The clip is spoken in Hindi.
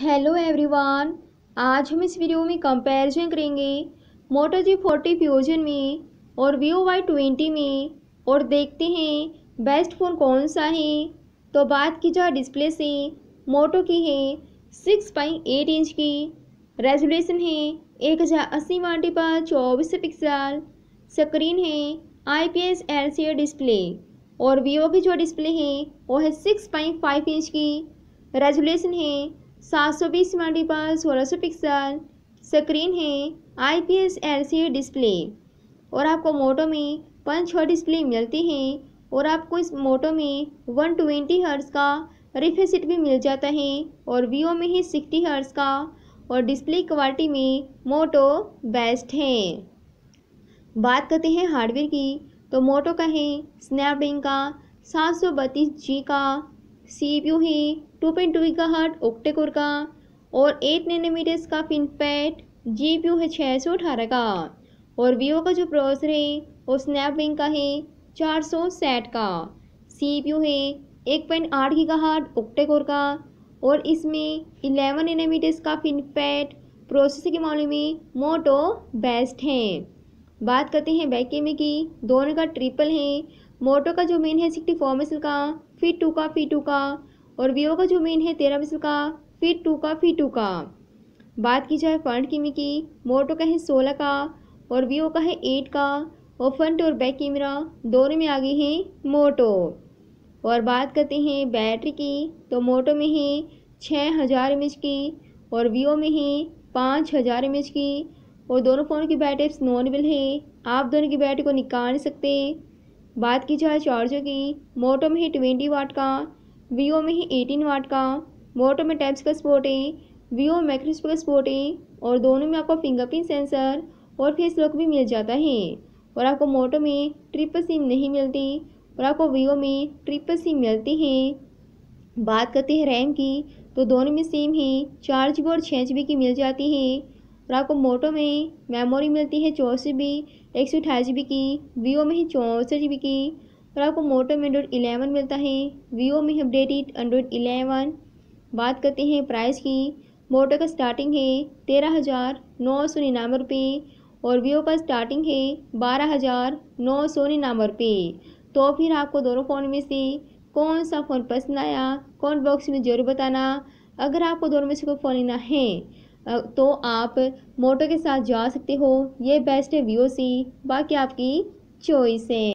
हेलो एवरीवन आज हम इस वीडियो में कंपैरिजन करेंगे मोटो जी फोर्टी फ्यूजन में और वीओ वाई ट्वेंटी में और देखते हैं बेस्ट फ़ोन कौन सा है तो बात की जाए डिस्प्ले से मोटो की है सिक्स पॉइंट एट इंच की रेजोल्यूशन है एक हज़ार अस्सी वाटी पर चौबीस पिक्सल स्क्रीन है I P S L C display और वीवो की जो डिस्प्ले है वो है सिक्स पॉइंट फाइव इंच की रेजोल्यूशन है सात सौ बीस मल्टीपल सोलह सौ पिक्सल स्क्रीन है I P S L C display और आपको मोटो में पंच छः डिस्प्ले मिलती है और आपको इस मोटो में वन ट्वेंटी हर्स का रिफेसिट भी मिल जाता है और वीओ में ही सिक्सटी हर्ज का और डिस्प्ले क्वालिटी में मोटो बेस्ट है बात करते हैं हार्डवेयर की तो मोटो का है स्नैपड्रैगन का सात सौ बत्तीस जी का सीबीयू है two point two gigahertz octacore का और एट नैनोमीटर्स का फिनपैट जीपीयू है छः सौ अठारह का और वीवो का जो प्रोसेसर है वो स्नैपविंग का है चार सौ साठ का सीपीयू है एक पॉइंट आठ गीगाहर्ट ओक्टेकोर का और इसमें इलेवन नैनोमीटर्स का फिनपैट प्रोसेसर के मामले में मोटो बेस्ट है बात करते हैं बैक कैमरे की दोनों का ट्रिपल है मोटो का जो मेन है सिक्सटी फोर का फिर टू का फिर टू का और वीओ का जो मेन है तेरह बीस का फिर टू का फिर टू का बात की जाए फ्रंट कैमरे की मोटो का है सोलह का और वीओ का है एट का और फ्रंट और बैक कैमरा दोनों में आगे हैं मोटो और बात करते हैं बैटरी की तो मोटो में है छः हज़ार एम की और वीओ में है पाँच हज़ार एम की और दोनों फ़ोन की बैटरी नॉन है आप दोनों की बैटरी को निकाल सकते बात की जाए चार्जर की मोटो में ही ट्वेंटी वाट का वीओ में ही एटीन वाट का मोटो में टैप्स का स्पोर्ट है वीओ मैक्रोस का स्पोर्ट है और दोनों में आपको फिंगरप्रिंट सेंसर और फेस लॉक भी मिल जाता है और आपको मोटो में ट्रिपल सिम नहीं मिलती और आपको वीओ में ट्रिपल सिम मिलती है बात करते हैं रैम की तो दोनों में सेम ही चार जी बी और छः जी बी की मिल जाती है और आपको मोटो में मेमोरी मिलती है चौंसठ जी एक सौ अठाईस जी की वीवो में ही चौंसठ जी की और आपको मोटो में एंड्रॉइड इलेवन मिलता है वीवो में अपडेटेड एंड्रॉइड इलेवन बात करते हैं प्राइस की मोटो का स्टार्टिंग है तेरह हज़ार नौ सौ निन्यानवे रुपये और वीवो का स्टार्टिंग है बारह हज़ार नौ सौ निन्यानवे रुपये तो फिर आपको दोनों फ़ोन में से कौन सा फ़ोन पसंद आया कौन बॉक्स में जरूर बताना अगर आपको दोनों में से कोई फ़ोन लेना है तो आप मोटो के साथ जा सकते हो ये बेस्ट है सी बाकी आपकी चॉइस है